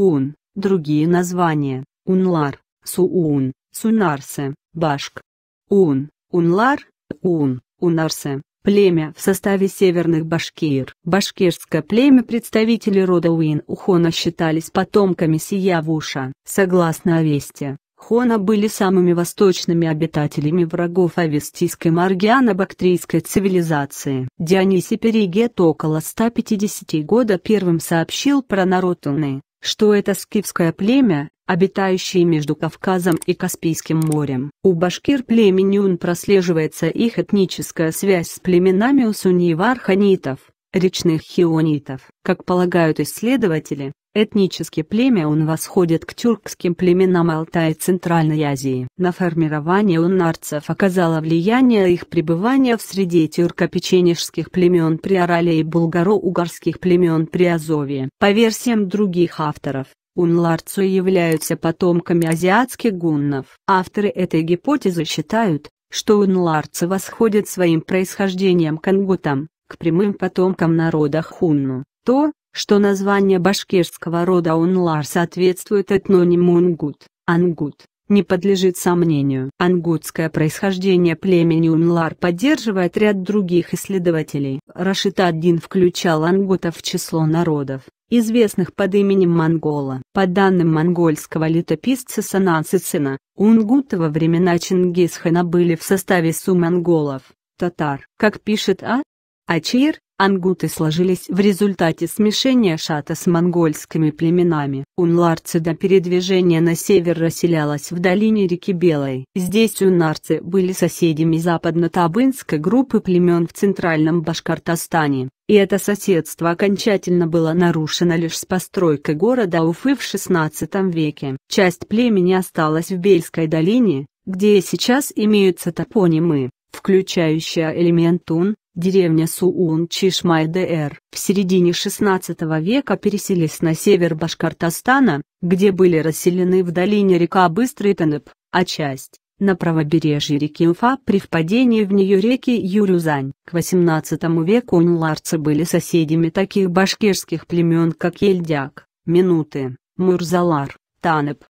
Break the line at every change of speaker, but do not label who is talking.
Ун, другие названия, Унлар, Суун, Сунарсе, Башк. Ун, Унлар, Ун, Унарсе, племя в составе северных башкир. Башкирское племя представителей рода Уин-Ухона считались потомками Сиявуша. Согласно Авесте, Хона были самыми восточными обитателями врагов авестийской маргиано-бактрийской цивилизации. Дионисий Перигет около 150 года первым сообщил про народ Уны что это скифское племя, обитающее между Кавказом и Каспийским морем. У башкир племени Ун прослеживается их этническая связь с племенами Усуньевар-ханитов, речных хионитов. Как полагают исследователи, Этнически племя он восходит к тюркским племенам Алтая и Центральной Азии. На формирование уннарцев оказало влияние их пребывание в среде тюркопеченежских племен при Орале и булгаро-угарских племен при Азове. По версиям других авторов, унларцы являются потомками азиатских гуннов. Авторы этой гипотезы считают, что унларцы восходят своим происхождением к ангутам, к прямым потомкам народа хунну. То, что название башкирского рода Унлар соответствует этнониму Унгут, Ангут, не подлежит сомнению. Ангутское происхождение племени Унлар поддерживает ряд других исследователей. Рашид один включал ангутов в число народов, известных под именем Монгола. По данным монгольского летописца Санацицина, унгуты во времена Чингисхана были в составе сумонголов, татар. Как пишет А. Ачир, ангуты сложились в результате смешения шата с монгольскими племенами. Унларцы до передвижения на север расселялась в долине реки Белой. Здесь унларцы были соседями западно-табынской группы племен в центральном Башкортостане, и это соседство окончательно было нарушено лишь с постройкой города Уфы в XVI веке. Часть племени осталась в Бельской долине, где и сейчас имеются топонимы включающая элемент тун деревня Суун чишмай в середине XVI века переселись на север Башкортостана, где были расселены в долине река Быстрый Танеп, а часть – на правобережье реки Уфа при впадении в нее реки Юрюзань. К XVIII веку унларцы были соседями таких башкирских племен как Ельдяк, Минуты, Мурзалар, Танеп,